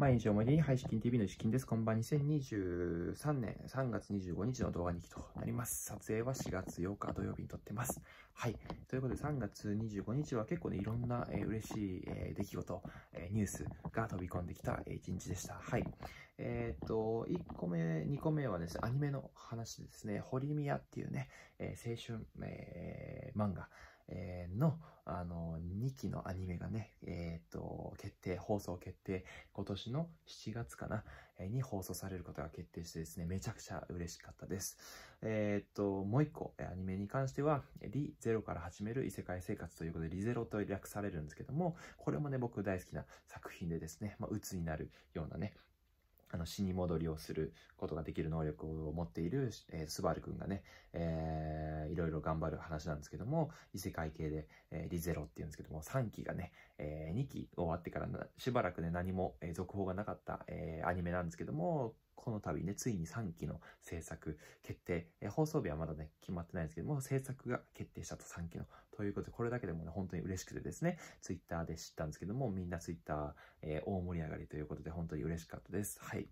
毎日思い出に配信 TV の資金です。こんばんは。2023年3月25日の動画日記となります。撮影は4月8日土曜日に撮ってます。はい。ということで3月25日は結構ね、いろんな、えー、嬉しい、えー、出来事、えー、ニュースが飛び込んできた、えー、一日でした。はい。えっ、と、1個目、2個目はですね、アニメの話ですね、ホリミアっていうね、えー、青春、えー、漫画。えー、の、あの、2期のアニメがね、えっ、ー、と、決定、放送決定、今年の7月かな、えー、に放送されることが決定してですね、めちゃくちゃ嬉しかったです。えっ、ー、と、もう1個、アニメに関しては、リゼロから始める異世界生活ということで、リゼロと略されるんですけども、これもね、僕大好きな作品でですね、まあ、鬱になるようなね、あの、死に戻りをすることができる能力を持っている、えー、スバルくんがね、えー、いろいろ頑張る話なんですけども、異世界系で、えー、リゼロって言うんですけども、3期がね、えー、2期終わってからしばらくね、何も、えー、続報がなかった、えー、アニメなんですけども、この度ね、ついに3期の制作決定、え放送日はまだね、決まってないんですけども、制作が決定したと3期の。ということで、これだけでもね、本当に嬉しくてですね、ツイッターで知ったんですけども、みんなツイッター、えー、大盛り上がりということで、本当に嬉しかったです。はい。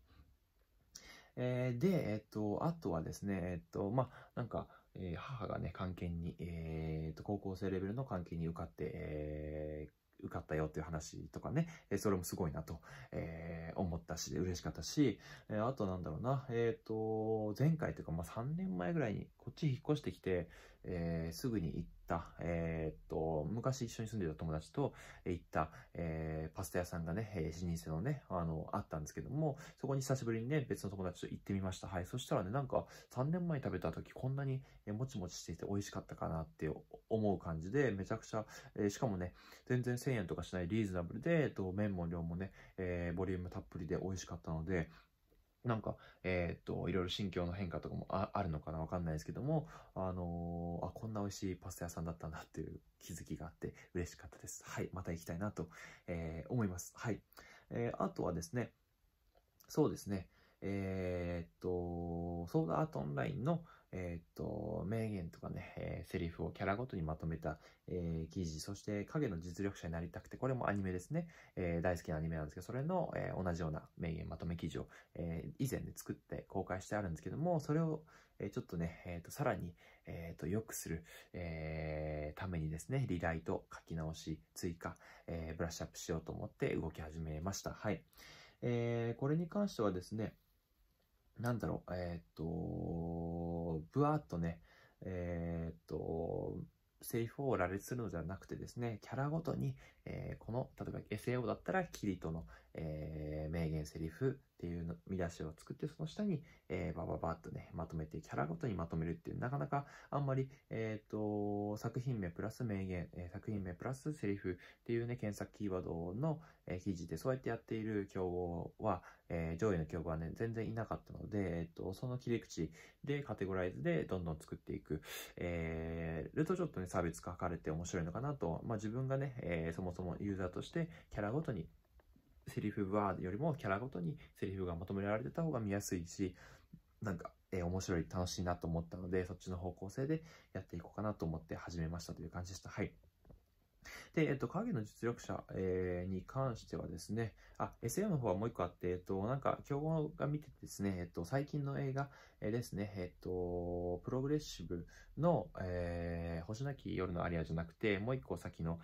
えー、で、えっと、あとはですね、えっと、まあ、なんか、えー、母がね、関係に、えー、っと、高校生レベルの関係に受かって、えー受かったよっていう話とかね、えそれもすごいなと、えー、思ったし、嬉しかったし、えー、あとなんだろうな、えっ、ー、と、前回というか、まあ、3年前ぐらいにこっち引っ越してきて、えー、すぐに行った、えー、っと、昔一緒に住んでた友達と行った、えー、パスタ屋さんがね、えー、老舗のね、あの、あったんですけども、そこに久しぶりにね、別の友達と行ってみました。はい。そしたらね、なんか、3年前に食べた時、こんなに、えもちもちしていて美味しかったかなって思う感じで、めちゃくちゃ、えしかもね、全然1000円とかしないリーズナブルで、えっと、麺も量もね、えボリュームたっぷりで美味しかったので、なんか、えー、っと、いろいろ心境の変化とかもあるのかなわかんないですけども、あのー、あ、こんな美味しいパスタ屋さんだったんだっていう気づきがあって嬉しかったです。はい。また行きたいなと、えー、思います。はい。えー、あとはですね、そうですね、えーソードアートオンラインの、えっ、と、名言とかね、えー、セリフをキャラごとにまとめた、えー、記事、そして影の実力者になりたくて、これもアニメですね、えー、大好きなアニメなんですけど、それの、えー、同じような名言まとめ記事を、えー、以前で、ね、作って公開してあるんですけども、それを、えー、ちょっとね、えーと、とさらに、えーと、と良くする、えー、ためにですね、リライト、書き直し、追加、えー、ブラッシュアップしようと思って動き始めました。はい。えー、これに関してはですね、なんだろう、えっ、と、ぶわっとね、えっ、と、セリフを羅列するのではなくてですね、キャラごとに、えー、この、例えば SAO だったらキリトの、えー、名言セリフっていう見出しを作って、その下に、えー、バババッとね、まとめて、キャラごとにまとめるっていう、なかなかあんまり、えっ、と、作品名プラス名言、えー、作品名プラスセリフっていうね、検索キーワードの、えー、記事で、そうやってやっている競合は、えー、上位の競合はね、全然いなかったので、えっ、と、その切り口でカテゴライズでどんどん作っていく、えー、るとちょっとね、差別化かれて面白いのかなと、まあ自分がね、えー、そもそもユーザーとしてキャラごとにセリフワードよりもキャラごとにセリフが求められてた方が見やすいし、なんか、えー、面白い、楽しいなと思ったので、そっちの方向性でやっていこうかなと思って始めましたという感じでした。はい。で、えっと、影の実力者、えー、に関してはですね、あ、s m の方はもう一個あって、えっと、なんか、競合が見ててですね、えっと、最近の映画、えー、ですね、えっと、プログレッシブの、えー、星なき夜のアリアじゃなくて、もう一個先の、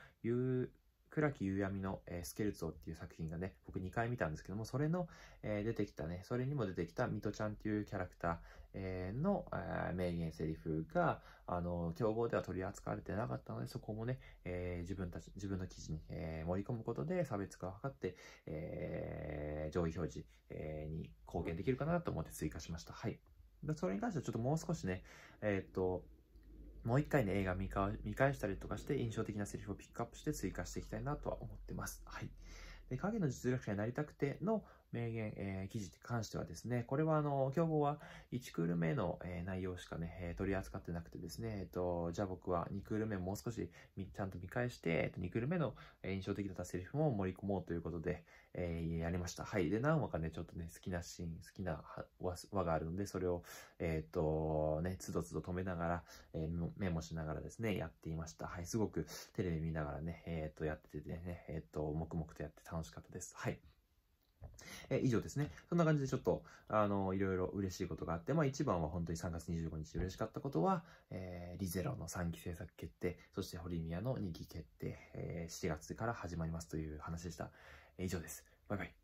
倉木夕闇の、えー、スケルツォっていう作品がね、僕2回見たんですけども、それの、えー、出てきたね、それにも出てきたミトちゃんっていうキャラクター、えー、の、え名言セリフが、あの、競合では取り扱われてなかったので、そこもね、え自分たち、自分の記事に、え盛り込むことで差別化を図って、え上位表示、えに貢献できるかなと思って追加しました。はい。それに関してはちょっともう少しね、えっと、もう一回ね、映画見返したりとかして、印象的なセリフをピックアップして追加していきたいなとは思ってます。はい。で、影の実力者になりたくての名言、えー、記事に関してはですね、これはあの、競合は1クール目の、えー、内容しかね、えー、取り扱ってなくてですね、えっ、と、じゃあ僕は2クール目もう少しちゃんと見返して、えっと、2クール目の、え印象的だったセリフも盛り込もうということで、えー、やりました。はい。で、何話かね、ちょっとね、好きなシーン、好きな話があるので、それを、えっ、ー、と、ね、つどつど止めながら、えー、メモしながらですね、やっていました。はい。すごくテレビ見ながらね、えっ、と、やっててね、えっ、と、黙々とやって楽しかったです。はい。え以上ですね。そんな感じでちょっと、あの、いろいろ嬉しいことがあって、まあ一番は本当に3月25日嬉しかったことは、えー、リゼロの3期制作決定、そしてホリミアの2期決定、えー、7月から始まりますという話でした。え以上です。バイバイ。